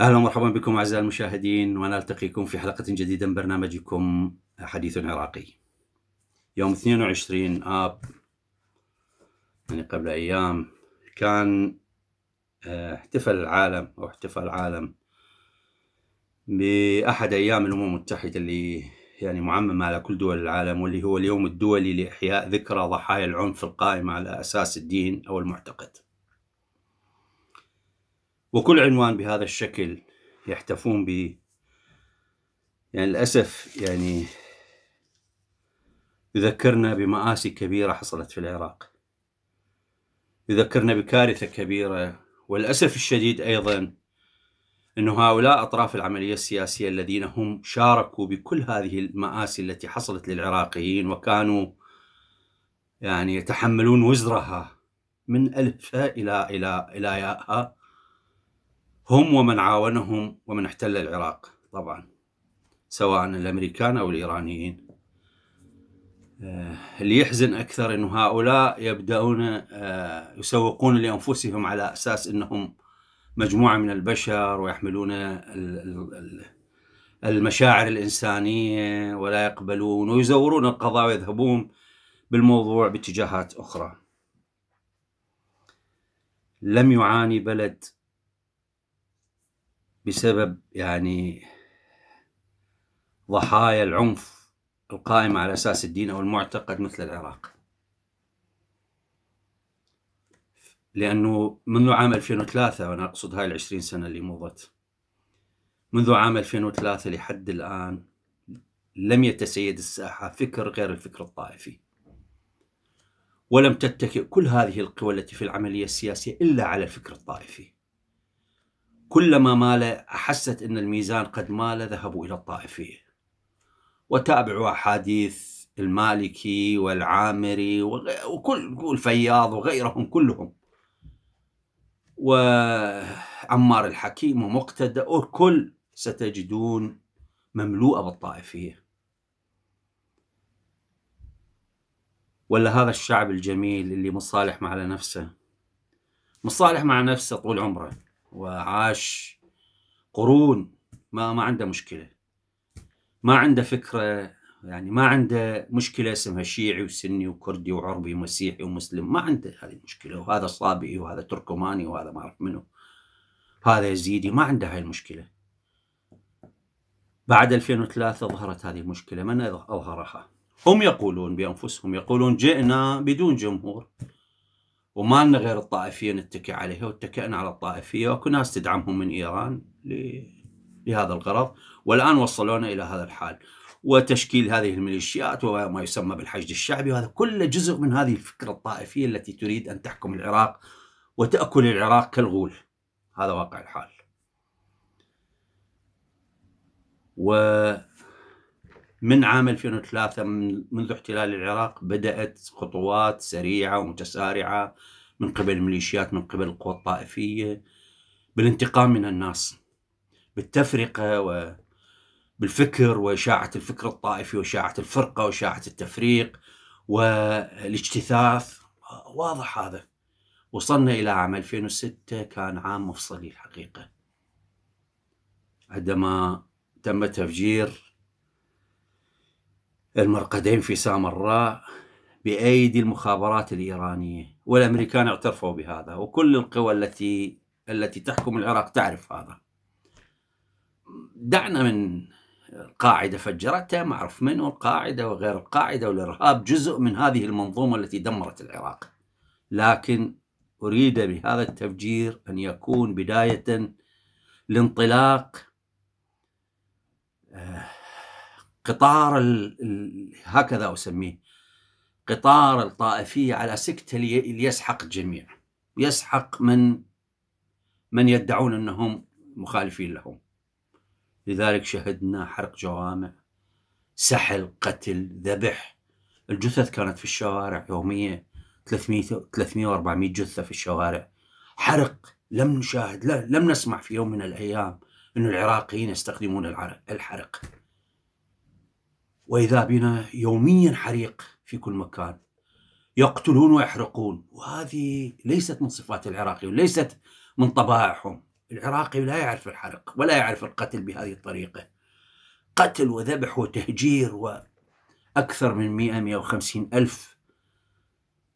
اهلا ومرحبا بكم اعزائي المشاهدين ونلتقيكم في حلقه جديده من برنامجكم حديث عراقي. يوم 22 اب يعني قبل ايام كان آه، احتفل العالم او احتفى العالم باحد ايام الامم المتحده اللي يعني معمم على كل دول العالم واللي هو اليوم الدولي لاحياء ذكرى ضحايا العنف القائمه على اساس الدين او المعتقد. وكل عنوان بهذا الشكل يحتفون به يعني للأسف يعني يذكرنا بمآسي كبيرة حصلت في العراق يذكرنا بكارثة كبيرة والأسف الشديد أيضا أن هؤلاء أطراف العملية السياسية الذين هم شاركوا بكل هذه المآسي التي حصلت للعراقيين وكانوا يعني يتحملون وزرها من ألفها إلى إلى إلى ياءها هم ومن عاونهم ومن احتل العراق طبعا سواء الامريكان او الايرانيين آه، اللي يحزن اكثر انه هؤلاء يبداون آه، يسوقون لانفسهم على اساس انهم مجموعه من البشر ويحملون المشاعر الانسانيه ولا يقبلون ويزورون القضاء ويذهبون بالموضوع باتجاهات اخرى لم يعاني بلد بسبب يعني ضحايا العنف القائمة على أساس الدين أو المعتقد مثل العراق لأنه منذ عام 2003 وأنا أقصد هاي العشرين سنة اللي مضت منذ عام 2003 لحد الآن لم يتسيد الساحة فكر غير الفكر الطائفي ولم تتكئ كل هذه القوى التي في العملية السياسية إلا على الفكر الطائفي كلما مال أحست أن الميزان قد مال ذهبوا إلى الطائفية وتابعوا أحاديث المالكي والعامري وكل الفياض وغيرهم كلهم وعمار الحكيم ومقتدى وكل ستجدون مملوءة بالطائفية ولا هذا الشعب الجميل اللي مصالح مع نفسه مصالح مع نفسه طول عمره وعاش قرون ما ما عنده مشكله ما عنده فكره يعني ما عنده مشكله اسمها شيعي وسني وكردي وعربي ومسيحي ومسلم ما عنده هذه المشكله وهذا صابئي وهذا تركماني وهذا ما اعرف منه هذا يزيدي ما عنده هاي المشكله بعد 2003 ظهرت هذه المشكله من اظهرها هم يقولون بانفسهم يقولون جئنا بدون جمهور وما لنا غير الطائفيه نتكي عليها واتكئنا على الطائفيه واكو ناس تدعمهم من ايران لهذا الغرض والان وصلونا الى هذا الحال وتشكيل هذه الميليشيات وما يسمى بالحشد الشعبي وهذا كله جزء من هذه الفكره الطائفيه التي تريد ان تحكم العراق وتاكل العراق كالغول هذا واقع الحال و من عام 2003 منذ احتلال العراق بدأت خطوات سريعة ومتسارعة من قبل الميليشيات من قبل القوى الطائفية بالانتقام من الناس بالتفرقة وبالفكر وإشاعة الفكر الطائفي وإشاعة الفرقة وإشاعة التفريق والاجتثاث واضح هذا وصلنا إلى عام 2006 كان عام مفصلي الحقيقة عندما تم تفجير المرقدين في سامراء بأيدي المخابرات الإيرانية والأمريكان اعترفوا بهذا وكل القوى التي التي تحكم العراق تعرف هذا دعنا من القاعدة فجرتها ما أعرف من القاعدة وغير القاعدة والإرهاب جزء من هذه المنظومة التي دمرت العراق لكن أريد بهذا التفجير أن يكون بداية لانطلاق آه قطار ال... هكذا أسميه قطار الطائفية على سكته ليسحق الجميع يسحق من من يدعون أنهم مخالفين لهم لذلك شهدنا حرق جوامع سحل قتل ذبح الجثث كانت في الشوارع يومية 300 300 400 جثة في الشوارع حرق لم نشاهد لم نسمع في يوم من الأيام أن العراقيين يستخدمون الحرق وإذا بنا يوميا حريق في كل مكان يقتلون ويحرقون وهذه ليست من صفات العراقي وليست من طبائعهم العراقي لا يعرف الحرق ولا يعرف القتل بهذه الطريقة قتل وذبح وتهجير وأكثر من 100 150 ألف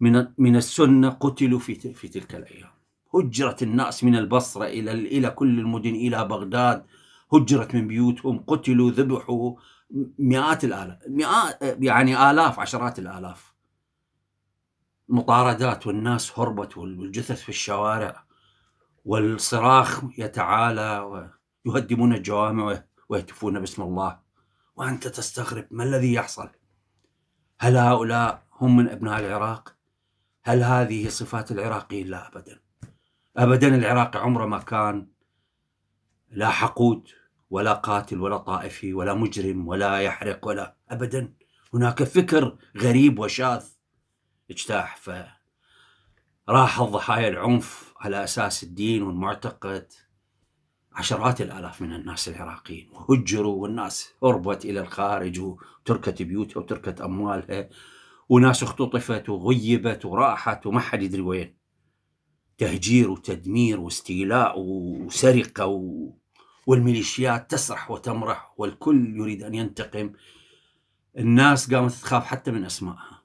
من من السنة قتلوا في في تلك الأيام هجرت الناس من البصرة إلى إلى كل المدن إلى بغداد هجرت من بيوتهم قتلوا ذبحوا مئات الالاف مئات يعني الاف عشرات الالاف مطاردات والناس هربت والجثث في الشوارع والصراخ يتعالى ويهدمون الجوامع ويهتفون باسم الله وانت تستغرب ما الذي يحصل؟ هل هؤلاء هم من ابناء العراق؟ هل هذه صفات العراقيين؟ لا ابدا ابدا العراق عمره ما كان لا حقود ولا قاتل ولا طائفي ولا مجرم ولا يحرق ولا ابدا هناك فكر غريب وشاذ اجتاح ف راح الضحايا العنف على اساس الدين والمعتقد عشرات الالاف من الناس العراقيين وهجروا والناس هربت الى الخارج وتركت بيوتها وتركت اموالها وناس اختطفت وغيبت وراحت وما حد يدري وين تهجير وتدمير واستيلاء وسرقه و... والميليشيات تسرح وتمرح والكل يريد أن ينتقم الناس قامت تخاف حتى من أسمائها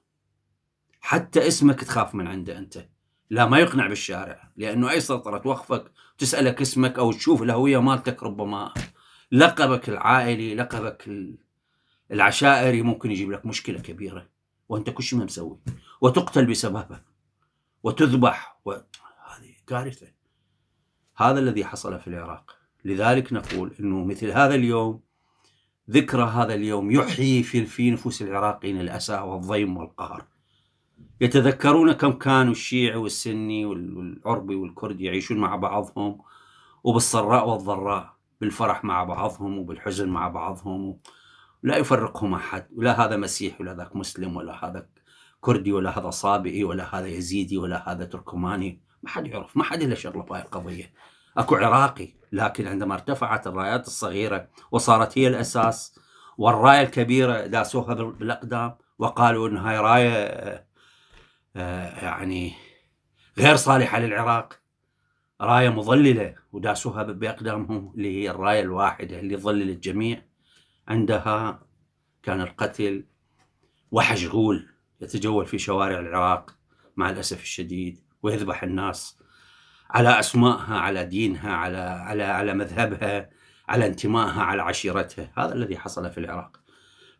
حتى اسمك تخاف من عنده أنت لا ما يقنع بالشارع لأنه أي سلطره توقفك تسألك اسمك أو تشوف الهوية مالتك ربما لقبك العائلي لقبك العشائري ممكن يجيب لك مشكلة كبيرة وأنت كل شيء ما مسوي وتقتل بسببه وتذبح وهذه هذه كارثة هذا الذي حصل في العراق لذلك نقول أنه مثل هذا اليوم ذكرى هذا اليوم يحيي في, في نفوس العراقيين الأسى والضيم والقهر يتذكرون كم كانوا الشيعي والسني والعربي والكردي يعيشون مع بعضهم وبالسراء والضراء بالفرح مع بعضهم وبالحزن مع بعضهم لا يفرقهم أحد ولا هذا مسيحي ولا ذاك مسلم ولا هذا كردي ولا هذا صابئي ولا هذا يزيدي ولا هذا تركماني ما حد يعرف ما حد له شغله بهاي القضيه اكو عراقي لكن عندما ارتفعت الرايات الصغيره وصارت هي الاساس والرايه الكبيره داسوها بالاقدام وقالوا ان هاي رايه آه، آه، يعني غير صالحه للعراق رايه مضلله وداسوها باقدامهم اللي هي الرايه الواحده اللي ظلل الجميع عندها كان القتل وحشغول يتجول في شوارع العراق مع الاسف الشديد ويذبح الناس على اسمائها على دينها على على على مذهبها على انتمائها على عشيرتها هذا الذي حصل في العراق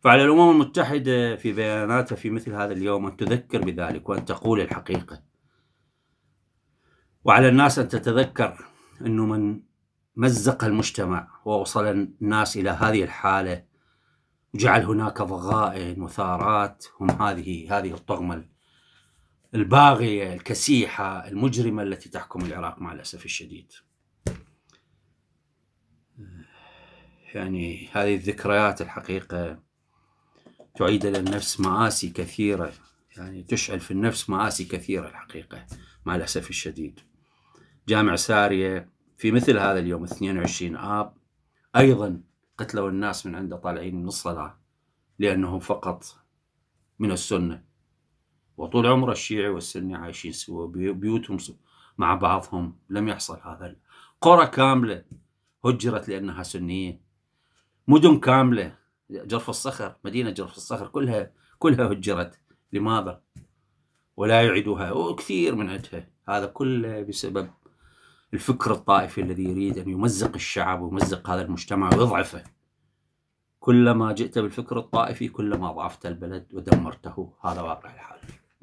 فعلى الامم المتحده في بياناتها في مثل هذا اليوم ان تذكر بذلك وان تقول الحقيقه وعلى الناس ان تتذكر انه من مزق المجتمع ووصل الناس الى هذه الحاله وجعل هناك ضغائن وثارات هم هذه هذه الطغمه الباغية الكسيحة المجرمة التي تحكم العراق مع الأسف الشديد يعني هذه الذكريات الحقيقة تعيد للنفس مآسي كثيرة يعني تشعل في النفس مآسي كثيرة الحقيقة مع الأسف الشديد جامع سارية في مثل هذا اليوم 22 آب أيضا قتلوا الناس من عنده طالعين من الصلاة لأنهم فقط من السنة وطول عمر الشيعي والسني عايشين سوا بيوتهم مع بعضهم لم يحصل هذا قرى كاملة هجرت لأنها سنية مدن كاملة جرف الصخر مدينة جرف الصخر كلها كلها هجرت لماذا؟ ولا يعيدها وكثير من عندها هذا كله بسبب الفكر الطائفي الذي يريد أن يمزق الشعب ويمزق هذا المجتمع ويضعفه كلما جئت بالفكر الطائفي كلما ضعفت البلد ودمرته هذا واقع الحال